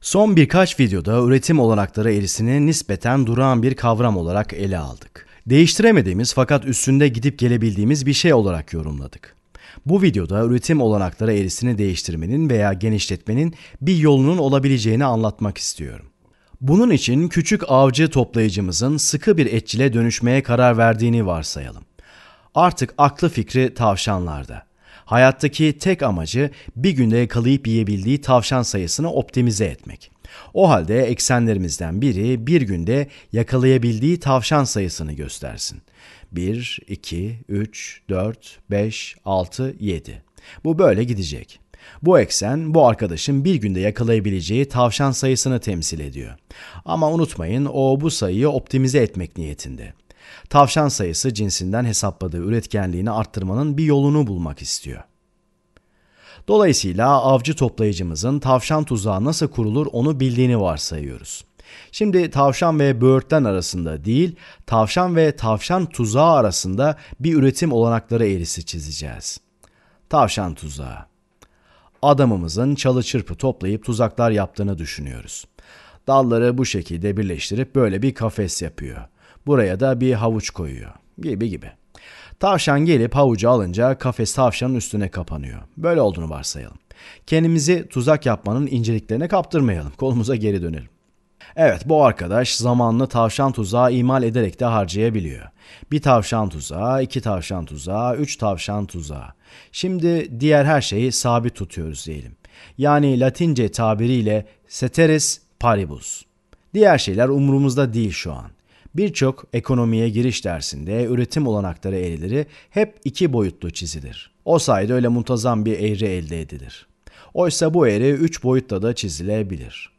Son birkaç videoda üretim olanakları erisini nispeten durağan bir kavram olarak ele aldık. Değiştiremediğimiz fakat üstünde gidip gelebildiğimiz bir şey olarak yorumladık. Bu videoda üretim olanakları erisini değiştirmenin veya genişletmenin bir yolunun olabileceğini anlatmak istiyorum. Bunun için küçük avcı toplayıcımızın sıkı bir etçile dönüşmeye karar verdiğini varsayalım. Artık aklı fikri tavşanlarda. Hayattaki tek amacı bir günde yakalayıp yiyebildiği tavşan sayısını optimize etmek. O halde eksenlerimizden biri bir günde yakalayabildiği tavşan sayısını göstersin. 1, 2, 3, 4, 5, 6, 7. Bu böyle gidecek. Bu eksen bu arkadaşın bir günde yakalayabileceği tavşan sayısını temsil ediyor. Ama unutmayın o bu sayıyı optimize etmek niyetinde tavşan sayısı cinsinden hesapladığı üretkenliğini arttırmanın bir yolunu bulmak istiyor. Dolayısıyla avcı toplayıcımızın tavşan tuzağı nasıl kurulur onu bildiğini varsayıyoruz. Şimdi tavşan ve böğürtlen arasında değil, tavşan ve tavşan tuzağı arasında bir üretim olanakları eğrisi çizeceğiz. Tavşan tuzağı. Adamımızın çalı çırpı toplayıp tuzaklar yaptığını düşünüyoruz. Dalları bu şekilde birleştirip böyle bir kafes yapıyor. Buraya da bir havuç koyuyor. Gibi gibi. Tavşan gelip havucu alınca kafes tavşanın üstüne kapanıyor. Böyle olduğunu varsayalım. Kendimizi tuzak yapmanın inceliklerine kaptırmayalım. Kolumuza geri dönelim. Evet bu arkadaş zamanlı tavşan tuzağı imal ederek de harcayabiliyor. Bir tavşan tuzağı, iki tavşan tuzağı, üç tavşan tuzağı. Şimdi diğer her şeyi sabit tutuyoruz diyelim. Yani latince tabiriyle ceteris paribus. Diğer şeyler umurumuzda değil şu an. Birçok ekonomiye giriş dersinde üretim olanakları eğrileri hep iki boyutlu çizilir. O sayede öyle muntazam bir eğri elde edilir. Oysa bu eğri üç boyutta da çizilebilir.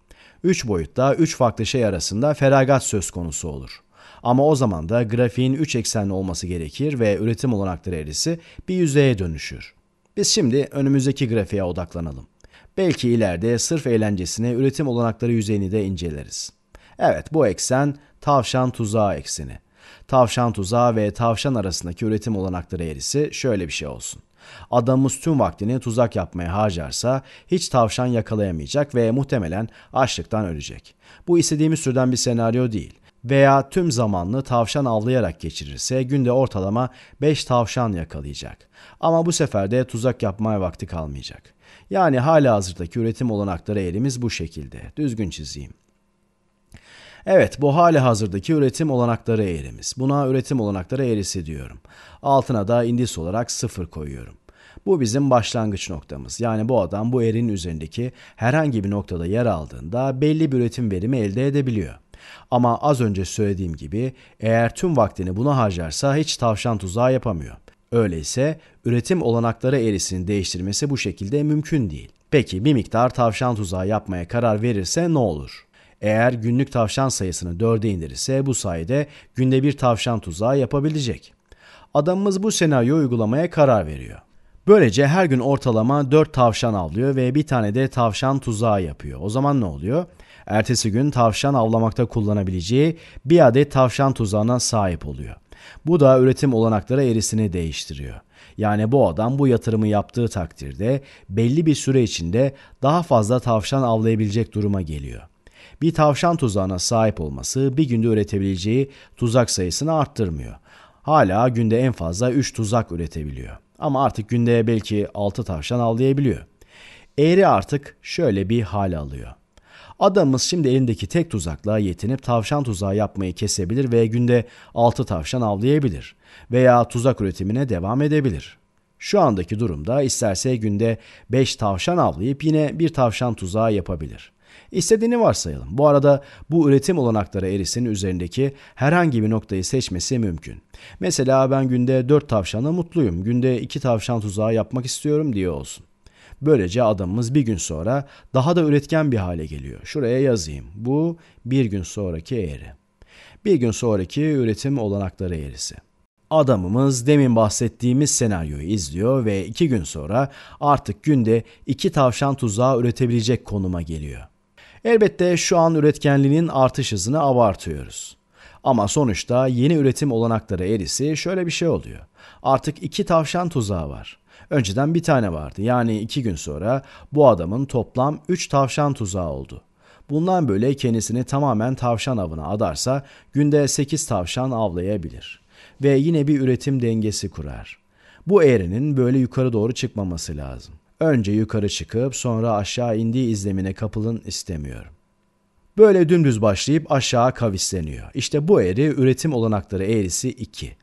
Üç boyutta üç farklı şey arasında feragat söz konusu olur. Ama o zaman da grafiğin üç eksenli olması gerekir ve üretim olanakları eğrisi bir yüzeye dönüşür. Biz şimdi önümüzdeki grafiğe odaklanalım. Belki ileride sırf eğlencesine üretim olanakları yüzeyini de inceleriz. Evet bu eksen tavşan tuzağı ekseni. Tavşan tuzağı ve tavşan arasındaki üretim olanakları eğrisi şöyle bir şey olsun. Adamımız tüm vaktini tuzak yapmaya harcarsa hiç tavşan yakalayamayacak ve muhtemelen açlıktan ölecek. Bu istediğimiz türden bir senaryo değil veya tüm zamanlı tavşan avlayarak geçirirse günde ortalama 5 tavşan yakalayacak. Ama bu sefer de tuzak yapmaya vakti kalmayacak. Yani hala hazırdaki üretim olanakları elimiz bu şekilde. Düzgün çizeyim. Evet bu hali hazırdaki üretim olanakları eğrimiz. Buna üretim olanakları eğrisi diyorum. Altına da indis olarak sıfır koyuyorum. Bu bizim başlangıç noktamız. Yani bu adam bu eğrinin üzerindeki herhangi bir noktada yer aldığında belli bir üretim verimi elde edebiliyor. Ama az önce söylediğim gibi eğer tüm vaktini buna harcarsa hiç tavşan tuzağı yapamıyor. Öyleyse üretim olanakları eğrisini değiştirmesi bu şekilde mümkün değil. Peki bir miktar tavşan tuzağı yapmaya karar verirse ne olur? Eğer günlük tavşan sayısını 4'e indirirse bu sayede günde bir tavşan tuzağı yapabilecek. Adamımız bu senaryo uygulamaya karar veriyor. Böylece her gün ortalama 4 tavşan avlıyor ve bir tane de tavşan tuzağı yapıyor. O zaman ne oluyor? Ertesi gün tavşan avlamakta kullanabileceği bir adet tavşan tuzağına sahip oluyor. Bu da üretim olanakları erisini değiştiriyor. Yani bu adam bu yatırımı yaptığı takdirde belli bir süre içinde daha fazla tavşan avlayabilecek duruma geliyor. Bir tavşan tuzağına sahip olması bir günde üretebileceği tuzak sayısını arttırmıyor. Hala günde en fazla 3 tuzak üretebiliyor. Ama artık günde belki 6 tavşan avlayabiliyor. Eğri artık şöyle bir hal alıyor. Adamımız şimdi elindeki tek tuzakla yetinip tavşan tuzağı yapmayı kesebilir ve günde 6 tavşan avlayabilir veya tuzak üretimine devam edebilir. Şu andaki durumda isterse günde 5 tavşan avlayıp yine bir tavşan tuzağı yapabilir. İstediğini varsayalım. Bu arada bu üretim olanakları erisinin üzerindeki herhangi bir noktayı seçmesi mümkün. Mesela ben günde 4 tavşana mutluyum. Günde 2 tavşan tuzağı yapmak istiyorum diye olsun. Böylece adamımız bir gün sonra daha da üretken bir hale geliyor. Şuraya yazayım. Bu bir gün sonraki eğri. Bir gün sonraki üretim olanakları eğrisi. Adamımız demin bahsettiğimiz senaryoyu izliyor ve iki gün sonra artık günde iki tavşan tuzağı üretebilecek konuma geliyor. Elbette şu an üretkenliğinin artış hızını abartıyoruz. Ama sonuçta yeni üretim olanakları erisi şöyle bir şey oluyor. Artık iki tavşan tuzağı var. Önceden bir tane vardı. Yani iki gün sonra bu adamın toplam üç tavşan tuzağı oldu. Bundan böyle kendisini tamamen tavşan avına adarsa günde 8 tavşan avlayabilir. Ve yine bir üretim dengesi kurar. Bu eğrinin böyle yukarı doğru çıkmaması lazım. Önce yukarı çıkıp sonra aşağı indiği izlemine kapılın istemiyorum. Böyle dümdüz başlayıp aşağı kavisleniyor. İşte bu eğri üretim olanakları eğrisi 2.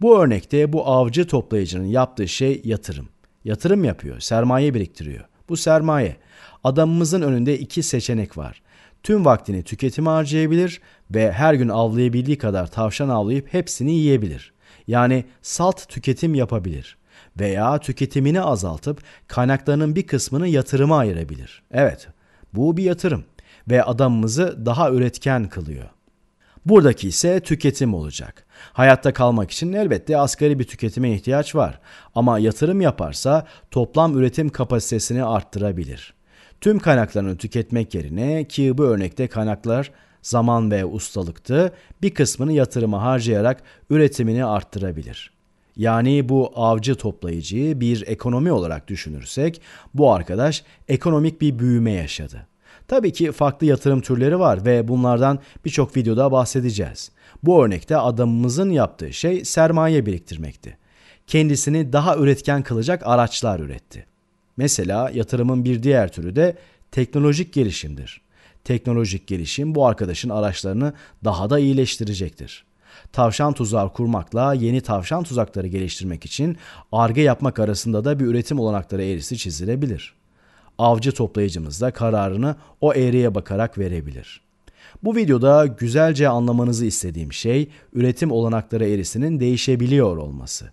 Bu örnekte bu avcı toplayıcının yaptığı şey yatırım. Yatırım yapıyor, sermaye biriktiriyor. Bu sermaye. Adamımızın önünde iki seçenek var. Tüm vaktini tüketime harcayabilir ve her gün avlayabildiği kadar tavşan avlayıp hepsini yiyebilir. Yani salt tüketim yapabilir veya tüketimini azaltıp kaynaklarının bir kısmını yatırıma ayırabilir. Evet, bu bir yatırım ve adamımızı daha üretken kılıyor. Buradaki ise tüketim olacak. Hayatta kalmak için elbette asgari bir tüketime ihtiyaç var ama yatırım yaparsa toplam üretim kapasitesini arttırabilir. Tüm kaynaklarını tüketmek yerine ki bu örnekte kaynaklar zaman ve ustalıktı bir kısmını yatırıma harcayarak üretimini arttırabilir. Yani bu avcı toplayıcıyı bir ekonomi olarak düşünürsek bu arkadaş ekonomik bir büyüme yaşadı. Tabii ki farklı yatırım türleri var ve bunlardan birçok videoda bahsedeceğiz. Bu örnekte adamımızın yaptığı şey sermaye biriktirmekti. Kendisini daha üretken kılacak araçlar üretti. Mesela yatırımın bir diğer türü de teknolojik gelişimdir. Teknolojik gelişim bu arkadaşın araçlarını daha da iyileştirecektir. Tavşan tuzağı kurmakla yeni tavşan tuzakları geliştirmek için arge yapmak arasında da bir üretim olanakları eğrisi çizilebilir. Avcı toplayıcımız da kararını o eğriye bakarak verebilir. Bu videoda güzelce anlamanızı istediğim şey üretim olanakları eğrisinin değişebiliyor olması.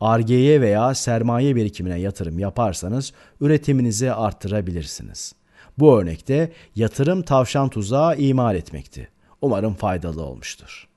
Arge'ye veya sermaye birikimine yatırım yaparsanız üretiminizi arttırabilirsiniz. Bu örnekte yatırım tavşan tuzağı imal etmekti. Umarım faydalı olmuştur.